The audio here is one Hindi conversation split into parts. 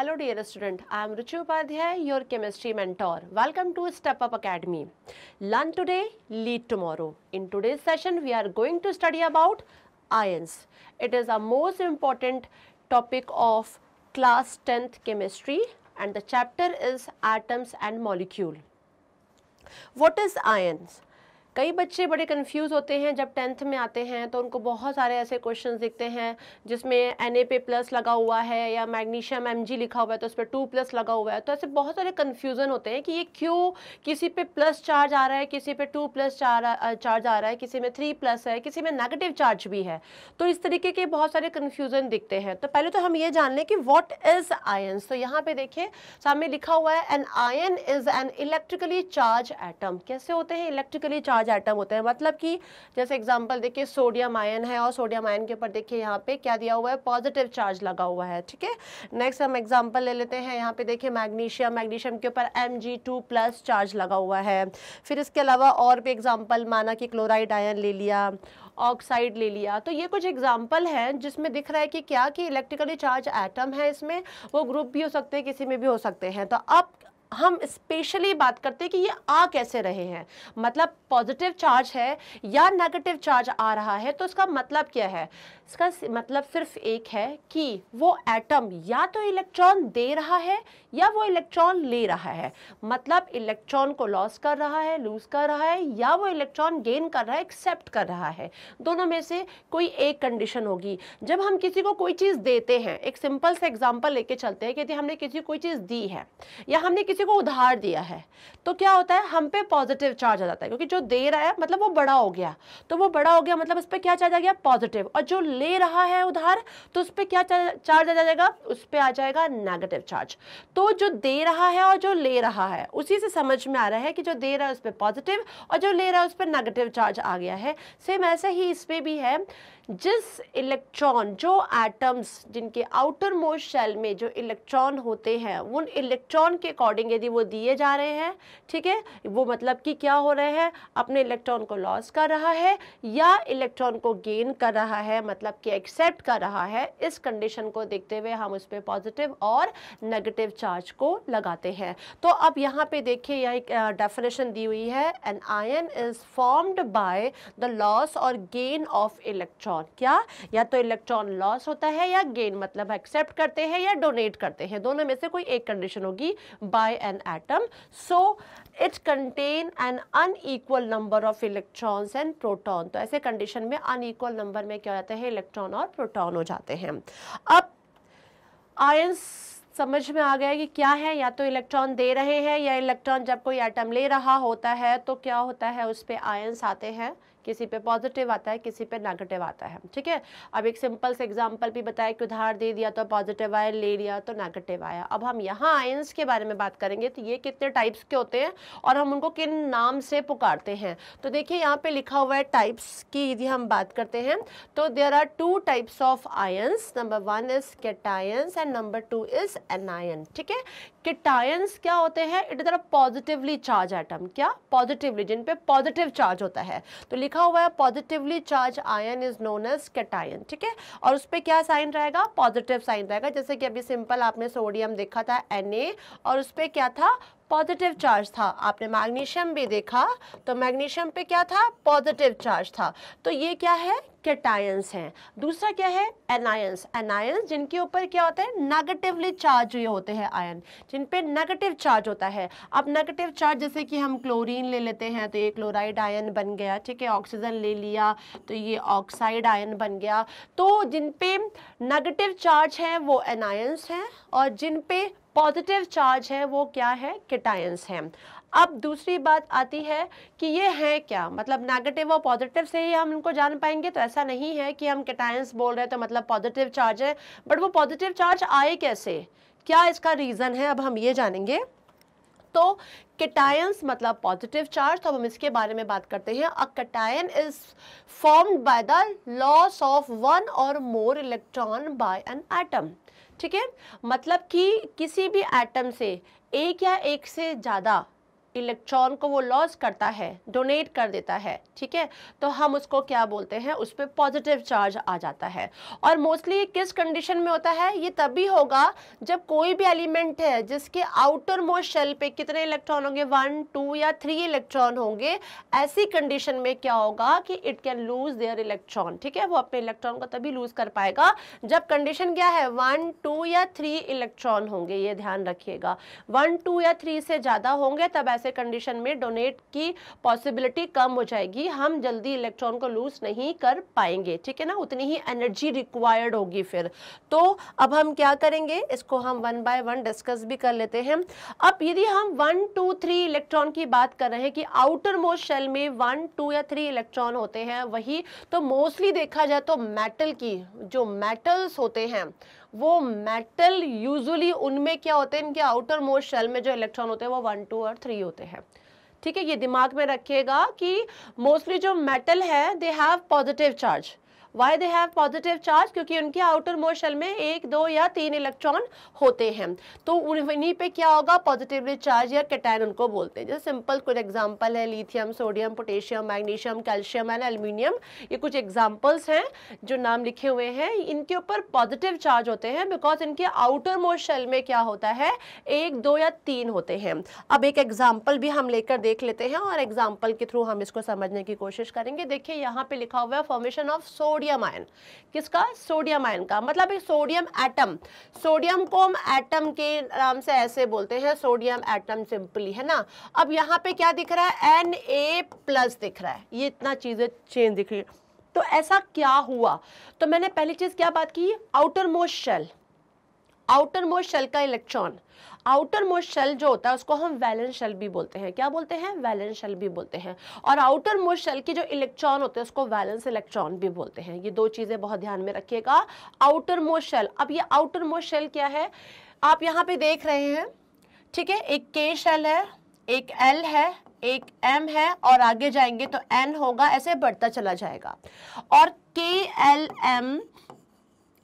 Hello dear student, I am Ruchu Upadhyay, your chemistry mentor. Welcome to Step Up Academy. Learn today, lead tomorrow. In today's session, we are going to study about ions. It is a most important topic of class 10th chemistry and the chapter is atoms and molecule. What is ions? कई बच्चे बड़े कन्फ्यूज़ होते हैं जब टेंथ में आते हैं तो उनको बहुत सारे ऐसे क्वेश्चन दिखते हैं जिसमें एन ए पे प्लस लगा हुआ है या मैग्नीशियम एम लिखा हुआ है तो उस पर टू प्लस लगा हुआ है तो ऐसे बहुत सारे कन्फ्यूज़न होते हैं कि ये क्यों किसी पे प्लस चार्ज आ रहा है किसी पे टू प्लस चार्ज आ रहा है किसी में थ्री प्लस है किसी में नेगेटिव चार्ज भी है तो इस तरीके के बहुत सारे कन्फ्यूज़न दिखते हैं तो पहले तो हम ये जान लें कि वॉट इज़ आयन्स तो यहाँ पे देखिए सामने लिखा हुआ है an ion is an electrically charged atom कैसे होते हैं इलेक्ट्रिकली चार्ज चार्ज आइटम होते हैं मतलब कि जैसे एग्जाम्पल देखिए सोडियम आयन है और सोडियम आयन के ऊपर देखिए यहाँ पे क्या दिया हुआ है पॉजिटिव चार्ज लगा हुआ है ठीक है नेक्स्ट हम एग्जाम्पल ले लेते हैं यहाँ पे देखिए मैग्नीशियम मैग्नीशियम के ऊपर एम प्लस चार्ज लगा हुआ है फिर इसके अलावा और भी एग्जाम्पल माना कि क्लोराइड आयन ले लिया ऑक्साइड ले लिया तो ये कुछ एग्जाम्पल हैं जिसमें दिख रहा है कि क्या कि इलेक्ट्रिकली चार्ज एटम है इसमें वो ग्रुप भी हो सकते हैं किसी में भी हो सकते हैं तो अब हम स्पेशली बात करते हैं कि ये आ कैसे रहे हैं मतलब पॉजिटिव चार्ज है या नेगेटिव चार्ज आ रहा है तो इसका मतलब क्या है इसका मतलब सिर्फ एक है कि वो एटम या तो इलेक्ट्रॉन दे रहा है या वो इलेक्ट्रॉन ले रहा है मतलब इलेक्ट्रॉन को लॉस कर रहा है लूज कर रहा है या वो इलेक्ट्रॉन गेन कर रहा है एक्सेप्ट कर रहा है दोनों में से कोई एक कंडीशन होगी जब हम किसी को कोई चीज़ देते हैं एक सिंपल से एग्जाम्पल लेके चलते हैं कि यदि हमने किसी को कोई चीज़ दी है या हमने किसी को उधार दिया है तो क्या होता है हम पे पॉजिटिव चार्ज आ जाता है क्योंकि जो दे रहा है मतलब वो बड़ा हो गया तो वो बड़ा हो गया मतलब उस पर क्या चार्ज आ गया पॉजिटिव और जो ले रहा है उधार तो उस पर क्या चार्ज आ जाएगा उस पर आ जाएगा नेगेटिव चार्ज तो जो दे रहा है और जो ले रहा है उसी से समझ में आ रहा है कि जो दे रहा है उस पर पॉजिटिव और जो ले रहा है उस पर नेगेटिव चार्ज आ गया है सेम ऐसे ही इसमें भी है जिस इलेक्ट्रॉन जो एटम्स जिनके आउटर मोस्ट शेल में जो इलेक्ट्रॉन होते हैं उन इलेक्ट्रॉन के अकॉर्डिंग यदि वो दिए जा रहे हैं ठीक है वो मतलब कि क्या हो रहे हैं अपने इलेक्ट्रॉन को लॉस कर रहा है या इलेक्ट्रॉन को गेन कर रहा है मतलब कि एक्सेप्ट कर रहा है इस कंडीशन को देखते हुए हम उस पर पॉजिटिव और नेगेटिव चार्ज को लगाते हैं तो अब यहाँ पे देखिए यह एक डेफिनेशन दी हुई है an ion is formed by the loss और गेन ऑफ इलेक्ट्रॉन इलेक्ट्रॉन क्या या तो इलेक्ट्रॉन लॉस होता है या गेन मतलब एक्सेप्ट करते हैं या डोनेट करते हैं दोनों में से कोई एक कंडीशन होगी by an atom so it contain an unequal number of electrons and proton तो ऐसे कंडीशन में अनईक्वल नंबर में क्या हो जाते हैं इलेक्ट्रॉन और प्रोटॉन हो जाते हैं अब आयंस समझ में आ गया कि क्या है या तो इलेक्ट्रॉन दे रहे हैं या इलेक्ट्रॉन जब कोई एटम ले रहा होता है तो क्या होता है उस पर आयंस आते हैं किसी पे पॉजिटिव आता है किसी पे नेगेटिव आता है ठीक है अब एक सिंपल से एग्जांपल भी बताया कि उधार दे दिया तो पॉजिटिव आया ले लिया तो नेगेटिव आया अब हम यहाँ आयंस के बारे में बात करेंगे तो ये कितने टाइप्स के होते हैं और हम उनको किन नाम से पुकारते हैं तो देखिए यहाँ पर लिखा हुआ है टाइप्स की यदि हम बात करते हैं तो there are two types of ions number one is cations and number two is anion ठीक है केटायंस क्या होते हैं it is positively charged atom क्या पॉजिटिवली जिन पे पॉजिटिव चार्ज होता है तो लिखा लिखा हुआ है positively charged ion is known as cation ठीक है और उस पर क्या साइन रहेगा पॉजिटिव साइन रहेगा जैसे कि अभी सिंपल आपने सोडियम देखा था एन और उस पर क्या था पॉजिटिव चार्ज था आपने मैग्नीशियम भी देखा तो मैग्नीशियम पे क्या था पॉजिटिव चार्ज था तो ये क्या है कैटायंस हैं दूसरा क्या है एनायंस एनायंस जिनके ऊपर क्या होता है नेगेटिवली चार्ज ये होते हैं आयन जिन पे नेगेटिव चार्ज होता है अब नेगेटिव चार्ज जैसे कि हम क्लोरीन ले लेते हैं तो ये क्लोराइड आयन बन गया ठीक है ऑक्सीजन ले लिया तो ये ऑक्साइड आयन बन गया तो जिन पे नेगेटिव चार्ज है वो एनायंस हैं और जिन पे पॉजिटिव चार्ज है वो क्या है किटायंस हैं अब दूसरी बात आती है कि ये है क्या मतलब नेगेटिव और पॉजिटिव से ही हम इनको जान पाएंगे तो ऐसा नहीं है कि हम किटायंस बोल रहे हैं तो मतलब पॉजिटिव चार्ज है बट वो पॉजिटिव चार्ज आए कैसे क्या इसका रीज़न है अब हम ये जानेंगे तो किटायंस मतलब पॉजिटिव चार्ज तो हम इसके बारे में बात करते हैं a cation is formed by the loss of one और more electron by an atom ठीक है मतलब कि किसी भी एटम से एक या एक से ज़्यादा इलेक्ट्रॉन को वो लॉस करता है डोनेट कर देता है ठीक है तो हम उसको क्या बोलते हैं उस पर पॉजिटिव चार्ज आ जाता है और मोस्टली ये किस कंडीशन में होता है ये तभी होगा जब कोई भी एलिमेंट है जिसके आउटर मोस्ट शेल पे कितने इलेक्ट्रॉन होंगे वन टू या थ्री इलेक्ट्रॉन होंगे ऐसी कंडीशन में क्या होगा कि it can lose their electron ठीक है वो अपने इलेक्ट्रॉन को तभी लूज कर पाएगा जब कंडीशन क्या है वन टू या थ्री इलेक्ट्रॉन होंगे ये ध्यान रखिएगा वन टू या थ्री से ज़्यादा होंगे तब ऐसे कंडीशन में डोनेट की पॉसिबिलिटी कम हो जाएगी हम जल्दी इलेक्ट्रॉन को लूज नहीं कर पाएंगे ठीक है ना उतनी ही एनर्जी रिक्वायर्ड होगी फिर तो अब हम क्या करेंगे इसको हम वन बाय वन डिस्कस भी कर लेते हैं अब यदि हम वन टू थ्री इलेक्ट्रॉन की बात कर रहे हैं कि आउटर मोस्ट शेल में वन टू या थ्री इलेक्ट्रॉन होते हैं वही तो मोस्टली देखा जाए तो मेटल की जो मेटल्स होते हैं वो मेटल यूजुअली उनमें क्या होते हैं इनके आउटर मोस्ट शेल में जो इलेक्ट्रॉन होते हैं वो वन टू और थ्री होते हैं ठीक है ये दिमाग में रखिएगा कि मोस्टली जो मेटल है they have positive charge why they have positive charge क्योंकि उनके आउटर मोशन में एक दो या तीन इलेक्ट्रॉन होते हैं तो उन्हीं पे क्या होगा पॉजिटिवली चार्ज या कैटायन उनको बोलते हैं जैसे सिंपल कुछ एग्जाम्पल है lithium sodium potassium magnesium calcium and aluminium ये कुछ एग्जाम्पल्स हैं जो नाम लिखे हुए हैं इनके ऊपर पॉजिटिव चार्ज होते हैं बिकॉज इनके आउटर मोशन में क्या होता है एक दो या तीन होते हैं अब एक एग्जाम्पल भी हम लेकर देख लेते हैं और एग्जाम्पल के थ्रू हम इसको समझने की कोशिश करेंगे देखिए यहाँ पे लिखा हुआ है formation of sod sodium ion किसका सोडियम आयन का मतलब एक सोडियम एटम सोडियम को हम एटम के नाम से ऐसे बोलते हैं सोडियम एटम सिंपली है ना अब यहाँ पे क्या दिख रहा है एन ए प्लस दिख रहा है ये इतना चीज़ें चेंज दिख रही है तो ऐसा क्या हुआ तो मैंने पहली चीज़ क्या बात की outermost shell outermost shell का इलेक्ट्रॉन आउटर मोस्ट शेल जो होता है उसको हम वैलेंस शेल भी बोलते हैं क्या बोलते हैं वैलेंस शेल भी बोलते हैं और आउटर मोस्ट शेल की जो इलेक्ट्रॉन होते हैं उसको वैलेंस इलेक्ट्रॉन भी बोलते हैं ये दो चीज़ें बहुत ध्यान में रखिएगा आउटर मोस्ट शेल अब ये आउटर मोस्ट शेल क्या है आप यहाँ पे देख रहे हैं ठीक है एक के शेल है एक एल है एक एम है और आगे जाएंगे तो एन होगा ऐसे बढ़ता चला जाएगा और के एल एम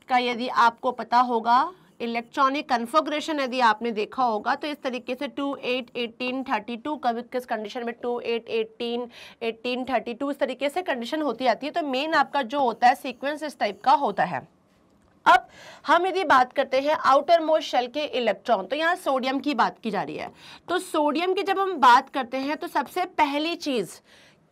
का यदि आपको पता होगा इलेक्ट्रॉनिक कन्फोग्रेशन यदि आपने देखा होगा तो इस तरीके से two eight eighteen thirty two कभी किस कंडीशन में two eight eighteen eighteen thirty two इस तरीके से कंडीशन होती आती है तो मेन आपका जो होता है सीक्वेंस इस टाइप का होता है अब हम यदि बात करते हैं आउटर मोस्ट शेल के इलेक्ट्रॉन तो यहाँ सोडियम की बात की जा रही है तो सोडियम की जब हम बात करते हैं तो सबसे पहली चीज़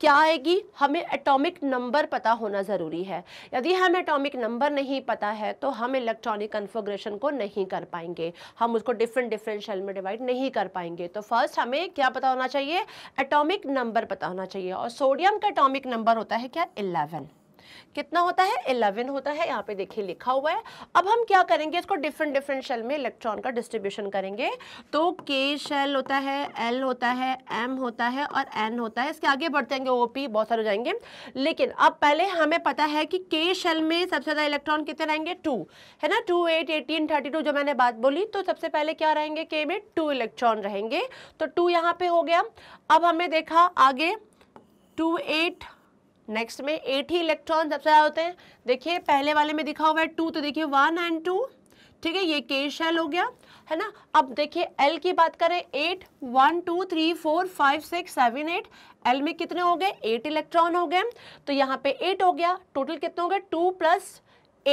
क्या आएगी हमें एटॉमिक नंबर पता होना ज़रूरी है यदि हमें एटॉमिक नंबर नहीं पता है तो हम इलेक्ट्रॉनिक कन्फोग्रेशन को नहीं कर पाएंगे हम उसको डिफरेंट डिफरेंट शेल में डिवाइड नहीं कर पाएंगे तो फर्स्ट हमें क्या पता होना चाहिए एटॉमिक नंबर पता होना चाहिए और सोडियम का एटॉमिक नंबर होता है क्या इलेवन कितना होता है इलेवन होता है यहाँ पे देखिए लिखा हुआ है अब हम क्या करेंगे इसको डिफरेंट डिफरेंट शेल में इलेक्ट्रॉन का डिस्ट्रीब्यूशन करेंगे तो के शेल होता है एल होता है एम होता है और एन होता है इसके आगे बढ़ते जाएंगे ओ पी बहुत सारे जाएंगे लेकिन अब पहले हमें पता है कि के शेल में सबसे ज़्यादा इलेक्ट्रॉन कितने रहेंगे टू है ना two eight eighteen thirty two जो मैंने बात बोली तो सबसे पहले क्या रहेंगे के में टू इलेक्ट्रॉन रहेंगे तो टू यहाँ पे हो गया अब हमें देखा आगे टू एट नेक्स्ट में एट ही इलेक्ट्रॉन सबसे ज़्यादा होते हैं देखिए पहले वाले में दिखा हुआ है टू तो देखिए वन एंड टू ठीक है ये के शेल हो गया है ना अब देखिए एल की बात करें eight one two three four five six seven eight L में कितने हो गए एट इलेक्ट्रॉन हो गए तो यहाँ पे एट हो गया टोटल कितने हो गए टू प्लस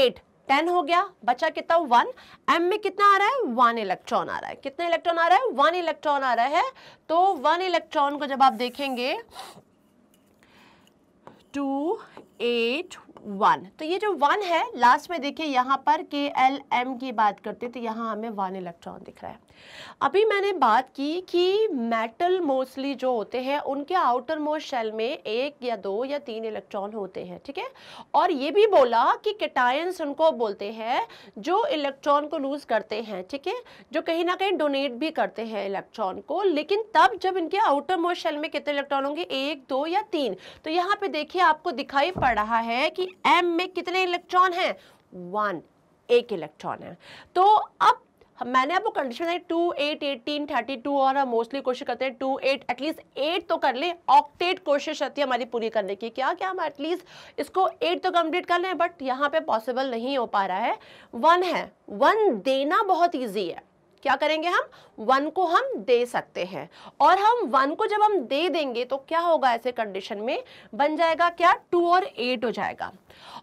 एट टेन हो गया बचा कितना वन एम में कितना आ रहा है वन इलेक्ट्रॉन आ रहा है कितने इलेक्ट्रॉन आ रहा है वन इलेक्ट्रॉन आ रहा है तो वन इलेक्ट्रॉन को जब आप देखेंगे टू एट वन तो ये जो वन है लास्ट में देखिए यहाँ पर के एल एम की बात करते हैं तो यहाँ हमें वन इलेक्ट्रॉन दिख रहा है अभी मैंने बात की कि मेटल मोस्टली जो होते हैं उनके आउटर मोस्ट शेल में एक या दो या तीन इलेक्ट्रॉन होते हैं ठीक है और ये भी बोला कि कैटायंस उनको बोलते हैं जो इलेक्ट्रॉन को लूज करते हैं ठीक है जो कहीं ना कहीं डोनेट भी करते हैं इलेक्ट्रॉन को लेकिन तब जब इनके आउटर मोस्ट शेल में कितने इलेक्ट्रॉन होंगे एक दो या तीन तो यहाँ पे देखिए आपको दिखाई पड़ रहा है कि एम में कितने इलेक्ट्रॉन है वन एक इलेक्ट्रॉन है तो अब हाँ, मैंने आपको कंडीशन है two eight eighteen thirty two और हम मोस्टली कोशिश करते हैं टू एट एटलीस्ट एट तो कर ले ऑक्टेट कोशिश रहती है हमारी पूरी करने की क्या क्या हम एटलीस्ट इसको एट तो कंप्लीट कर लें बट यहाँ पे पॉसिबल नहीं हो पा रहा है वन है वन देना बहुत ईजी है क्या करेंगे हम वन को हम दे सकते हैं और हम वन को जब हम दे देंगे तो क्या होगा ऐसे कंडीशन में बन जाएगा क्या टू और एट हो जाएगा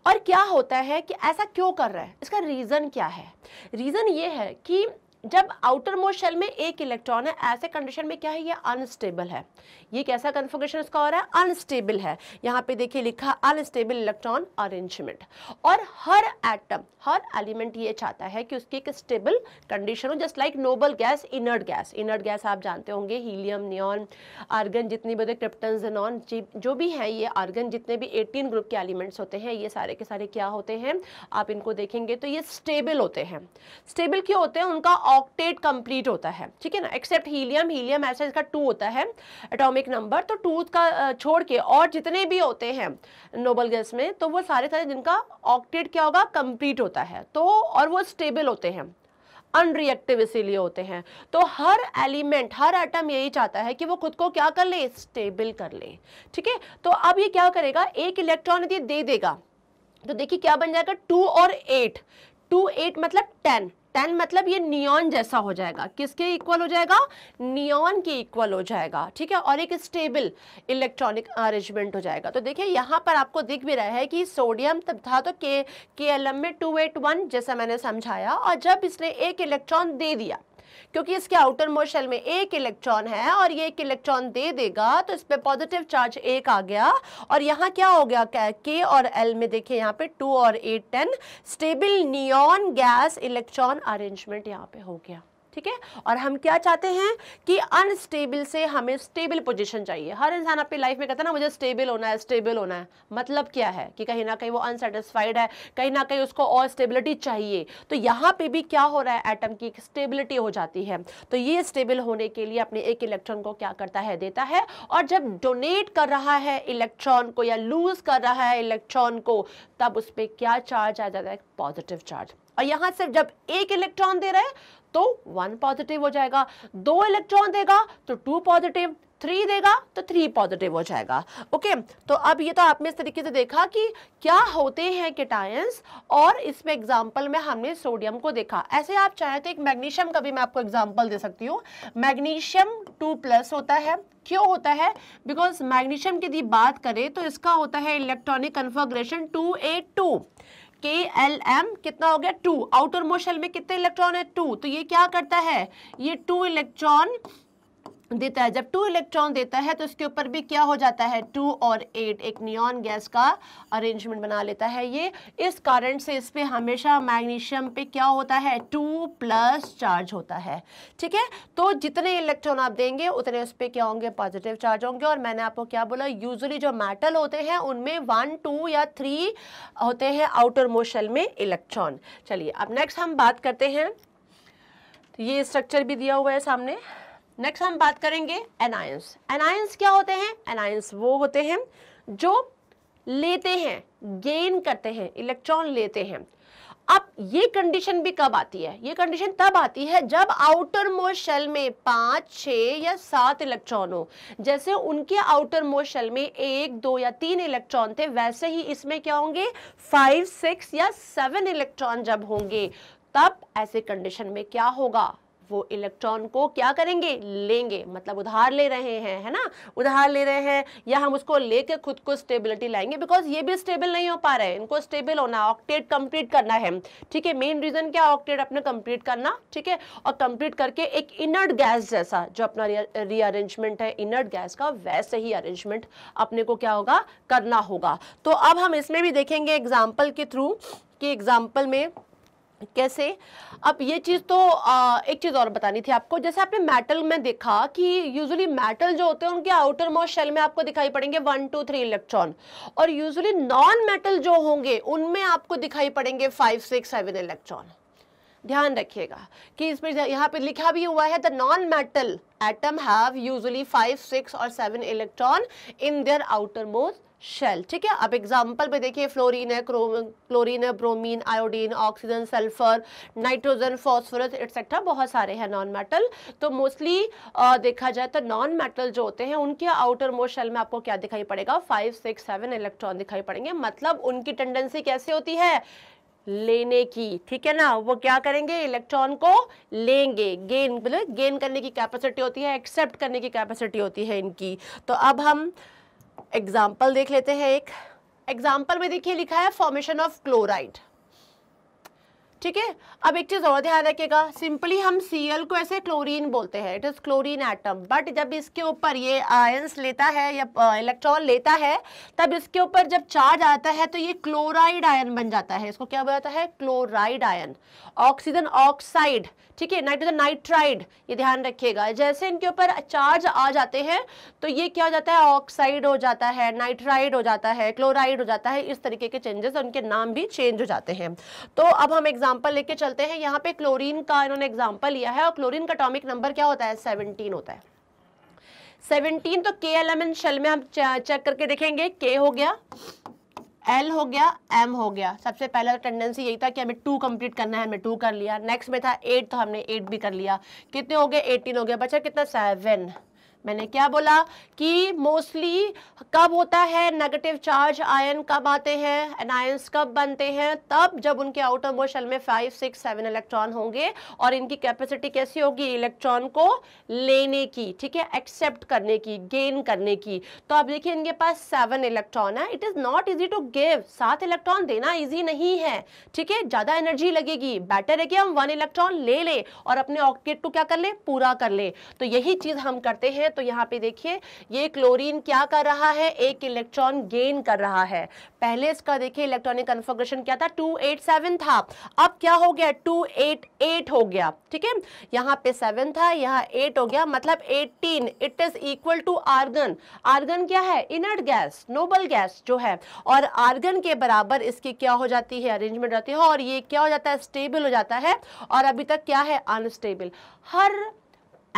और क्या होता है कि ऐसा क्यों कर रहा है इसका रीज़न क्या है रीज़न ये है कि जब आउटर मोस्ट शेल में एक इलेक्ट्रॉन है ऐसे कंडीशन में क्या है ये अनस्टेबल है ये कैसा कन्फिग्रेशन इसका हो रहा है अनस्टेबल है यहाँ पे देखिए लिखा अनस्टेबल इलेक्ट्रॉन अरेंजमेंट और हर एटम हर एलिमेंट ये चाहता है कि उसकी एक स्टेबल कंडीशन हो just like noble gas inert gas inert gas आप जानते होंगे हीलियम नियॉन आर्गन जितनी भी क्रिप्टन जनॉन जो भी हैं ये आर्गन जितने भी एटीन ग्रुप के एलिमेंट्स होते हैं ये सारे के सारे क्या होते हैं आप इनको देखेंगे तो ये स्टेबल होते हैं स्टेबल क्यों होते हैं उनका ऑक्टेट कंप्लीट होता है ठीक है ना एक्सेप्ट हीलियम हीलियम ऐसा इसका टू होता है एटॉमिक नंबर तो टू का छोड़ के और जितने भी होते हैं नोबल गैस में तो वो सारे सारे जिनका ऑक्टेट क्या होगा कंप्लीट होता है तो और वो स्टेबल होते हैं अनरिएक्टिव इसीलिए होते हैं तो हर एलिमेंट हर एटम यही चाहता है कि वो खुद को क्या कर ले स्टेबल कर ले ठीक है तो अब ये क्या करेगा एक इलेक्ट्रॉन यदि दे देगा तो देखिए क्या बन जाएगा टू और एट टू एट मतलब टेन टेन मतलब ये नियॉन जैसा हो जाएगा किसके इक्वल हो जाएगा नियॉन के इक्वल हो जाएगा ठीक है और एक स्टेबल इलेक्ट्रॉनिक अरेंजमेंट हो जाएगा तो देखिए यहाँ पर आपको दिख भी रहा है कि सोडियम तब था तो के के एल एम में टू एट वन जैसा मैंने समझाया और जब इसने एक इलेक्ट्रॉन दे दिया क्योंकि इसके आउटर मोशन में एक इलेक्ट्रॉन है और ये एक इलेक्ट्रॉन दे देगा तो इस पर पॉजिटिव चार्ज एक आ गया और यहाँ क्या हो गया के और एल में देखिए यहाँ पे टू और eight ten stable neon gas electron arrangement यहाँ पे हो गया ठीक है और हम क्या चाहते हैं कि अनस्टेबल से हमें स्टेबल पोजीशन चाहिए हर इंसान अपनी लाइफ में कहता है ना मुझे स्टेबल होना है स्टेबल होना है मतलब क्या है कि कहीं ना कहीं वो अनसेटिस्फाइड है कहीं ना कहीं उसको और स्टेबिलिटी चाहिए तो यहाँ पे भी क्या हो रहा है एटम की स्टेबिलिटी हो जाती है तो ये स्टेबल होने के लिए अपने एक इलेक्ट्रॉन को क्या करता है देता है और जब डोनेट कर रहा है इलेक्ट्रॉन को या लूज कर रहा है इलेक्ट्रॉन को तब उस पर क्या चार्ज आ जाता है पॉजिटिव चार्ज और यहां सिर्फ जब एक इलेक्ट्रॉन दे रहा है तो वन पॉजिटिव हो जाएगा दो इलेक्ट्रॉन देगा तो टू पॉजिटिव थ्री देगा तो थ्री पॉजिटिव हो जाएगा ओके तो अब ये तो आपने इस तरीके से देखा कि क्या होते हैं किटायंस और इसमें एग्जाम्पल में हमने सोडियम को देखा ऐसे आप चाहें तो एक मैग्नीशियम का भी मैं आपको एग्जाम्पल दे सकती हूँ मैग्नीशियम टू प्लस होता है क्यों होता है बिकॉज मैग्नीशियम की यदि बात करें तो इसका होता है electronic configuration two K L M कितना हो गया टू आउटर मोशन में कितने इलेक्ट्रॉन है टू तो ये क्या करता है ये टू इलेक्ट्रॉन देता है जब टू इलेक्ट्रॉन देता है तो इसके ऊपर भी क्या हो जाता है टू और एट एक नियॉन गैस का अरेंजमेंट बना लेता है ये इस कारण से इस पर हमेशा मैग्नीशियम पे क्या होता है टू प्लस चार्ज होता है ठीक है तो जितने इलेक्ट्रॉन आप देंगे उतने उस पर क्या होंगे पॉजिटिव चार्ज होंगे और मैंने आपको क्या बोला यूजली जो मेटल होते हैं उनमें वन टू या थ्री होते हैं आउटर मोशन में इलेक्ट्रॉन चलिए अब नेक्स्ट हम बात करते हैं ये स्ट्रक्चर भी दिया हुआ है सामने नेक्स्ट हम बात करेंगे एनायंस एनायंस क्या होते हैं एनायंस वो होते हैं जो लेते हैं गेन करते हैं इलेक्ट्रॉन लेते हैं अब ये कंडीशन भी कब आती है ये कंडीशन तब आती है जब आउटर मोस्ट शेल में पांच छ या सात इलेक्ट्रॉन हो जैसे उनके आउटर मोस्ट शेल में एक दो या तीन इलेक्ट्रॉन थे वैसे ही इसमें क्या होंगे फाइव सिक्स या सेवन इलेक्ट्रॉन जब होंगे तब ऐसे कंडीशन में क्या होगा वो इलेक्ट्रॉन को क्या करेंगे लेंगे मतलब उधार ले रहे हैं है ना उधार ले रहे हैं या हम उसको लेके खुद को स्टेबिलिटी लाएंगे बिकॉज ये भी स्टेबल नहीं हो पा रहे हैं इनको स्टेबल होना ऑक्टेट कंप्लीट करना है ठीक है मेन रीजन क्या ऑक्टेट अपने कंप्लीट करना ठीक है और कंप्लीट करके एक इनर्ट गैस जैसा जो अपना रीअरेंजमेंट है इनर्ट गैस का वैसे ही अरेंजमेंट अपने को क्या होगा करना होगा तो अब हम इसमें भी देखेंगे एग्जाम्पल के थ्रू कि एग्जाम्पल में कैसे अब ये चीज़ तो आ, एक चीज़ और बतानी थी आपको जैसे आपने मेटल में देखा कि यूजुअली मेटल जो होते हैं उनके आउटर मोस्ट शेल में आपको दिखाई पड़ेंगे वन टू थ्री इलेक्ट्रॉन और यूजुअली नॉन मेटल जो होंगे उनमें आपको दिखाई पड़ेंगे फाइव सिक्स सेवन इलेक्ट्रॉन ध्यान रखिएगा कि इसमें यहाँ पे लिखा भी हुआ है the non metal atom have usually five six और seven electron in their outermost shell ठीक है अब एग्जाम्पल पे देखिए फ्लोरीन है क्लोरीन है bromine iodine oxygen sulphur nitrogen phosphorus etcetera बहुत सारे हैं नॉन मेटल तो मोस्टली देखा जाए तो नॉन मेटल जो होते हैं उनके आउटर मोस्ट शेल में आपको क्या दिखाई पड़ेगा फाइव सिक्स सेवन इलेक्ट्रॉन दिखाई पड़ेंगे मतलब उनकी टेंडेंसी कैसे होती है लेने की ठीक है ना वो क्या करेंगे इलेक्ट्रॉन को लेंगे गेन मतलब गेन करने की कैपेसिटी होती है एक्सेप्ट करने की कैपेसिटी होती है इनकी तो अब हम एग्जाम्पल देख लेते हैं एक एग्जाम्पल में देखिए लिखा है फॉर्मेशन ऑफ क्लोराइड ठीक है अब एक चीज़ और ध्यान रखिएगा सिंपली हम सीएल को ऐसे क्लोरीन बोलते हैं it is chlorine atom but जब इसके ऊपर ये आयंस लेता है या इलेक्ट्रॉन लेता है तब इसके ऊपर जब चार्ज आता है तो ये क्लोराइड आयन बन जाता है इसको क्या बोलता है क्लोराइड आयन ऑक्सीजन ऑक्साइड ठीक है नाइट्रोजन नाइट्राइड ये ध्यान रखिएगा जैसे इनके ऊपर चार्ज आ जाते हैं तो ये क्या हो जाता है ऑक्साइड हो जाता है नाइट्राइड हो जाता है क्लोराइड हो जाता है इस तरीके के चेंजेस उनके नाम भी चेंज हो जाते हैं तो अब हम एग्जाम्पल लेके चलते हैं यहाँ पे क्लोरीन का इन्होंने एग्जाम्पल लिया है और क्लोरिन का अटोमिक नंबर क्या होता है सेवनटीन होता है सेवनटीन तो के एल एम एन शेल में हम चेक करके देखेंगे के हो गया एल हो गया एम हो गया सबसे पहला टेंडेंसी तो यही था कि हमें टू कंप्लीट करना है हमें टू कर लिया नेक्स्ट में था एट तो हमने एट भी कर लिया कितने हो गए एटीन हो गया बच्चा कितना सेवन मैंने क्या बोला कि मोस्टली कब होता है नेगेटिव चार्ज आयन कब आते हैं एनायंस कब बनते हैं तब जब उनके आउटर मोशल में फाइव सिक्स सेवन इलेक्ट्रॉन होंगे और इनकी कैपेसिटी कैसी होगी इलेक्ट्रॉन को लेने की ठीक है एक्सेप्ट करने की गेन करने की तो आप देखिए इनके पास सेवन इलेक्ट्रॉन है it is not easy to give सात इलेक्ट्रॉन देना ईजी नहीं है ठीक है ज़्यादा एनर्जी लगेगी बेटर है कि हम वन इलेक्ट्रॉन ले लें और अपने ऑक्टेट को क्या कर ले पूरा कर ले तो यही चीज़ हम करते हैं तो यहाँ पे देखिए ये क्लोरीन क्या कर रहा है एक इलेक्ट्रॉन गेन कर रहा है पहले इसका देखिए इलेक्ट्रॉनिक कन्फर्ग्रेशन क्या था 287 था अब क्या हो गया 288 हो गया ठीक है यहाँ पे 7 था यहाँ 8 हो गया मतलब 18 it is equal to argon argon क्या है इनर्ट गैस नोबल गैस जो है और आर्गन के बराबर इसकी क्या हो जाती है अरेंजमेंट रहती है और ये क्या हो जाता है स्टेबल हो जाता है और अभी तक क्या है अनस्टेबल हर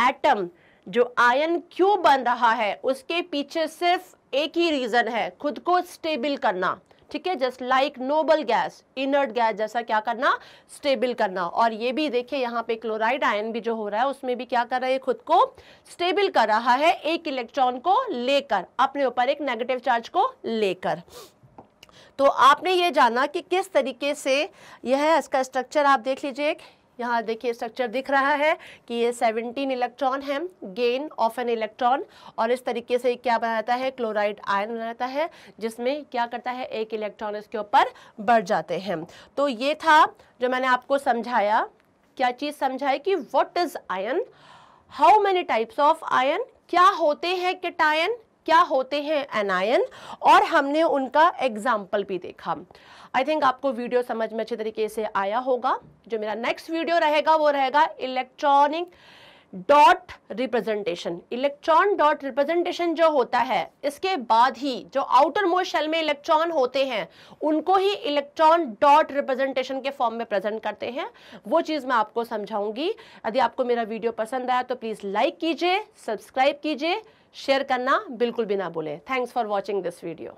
एटम जो आयन क्यों बन रहा है उसके पीछे सिर्फ एक ही रीज़न है खुद को स्टेबल करना ठीक है just like noble gas inert gas जैसा क्या करना स्टेबल करना और ये भी देखिए यहाँ पे क्लोराइड आयन भी जो हो रहा है उसमें भी क्या कर रहा है खुद को स्टेबल कर रहा है एक इलेक्ट्रॉन को लेकर अपने ऊपर एक नेगेटिव चार्ज को लेकर तो आपने ये जाना कि किस तरीके से यह है इसका स्ट्रक्चर आप देख लीजिए यहाँ देखिए स्ट्रक्चर दिख रहा है कि ये 17 इलेक्ट्रॉन है गेन ऑफ एन इलेक्ट्रॉन और इस तरीके से क्या बनाता है क्लोराइड आयन बनाता है जिसमें क्या करता है एक इलेक्ट्रॉन इसके ऊपर बढ़ जाते हैं तो ये था जो मैंने आपको समझाया क्या चीज़ समझाई कि what is ion how many types of ion क्या होते हैं किटायन क्या होते हैं एनायन और हमने उनका एग्जाम्पल भी देखा आई थिंक आपको वीडियो समझ में अच्छे तरीके से आया होगा जो मेरा नेक्स्ट वीडियो रहेगा वो रहेगा electronic dot representation electron dot representation जो होता है इसके बाद ही जो आउटर मोस्ट शेल में इलेक्ट्रॉन होते हैं उनको ही इलेक्ट्रॉन डॉट रिप्रेजेंटेशन के फॉर्म में प्रेजेंट करते हैं वो चीज़ मैं आपको समझाऊंगी यदि आपको मेरा वीडियो पसंद आया तो प्लीज़ लाइक कीजिए सब्सक्राइब कीजिए शेयर करना बिल्कुल भी ना भूलें thanks for watching this video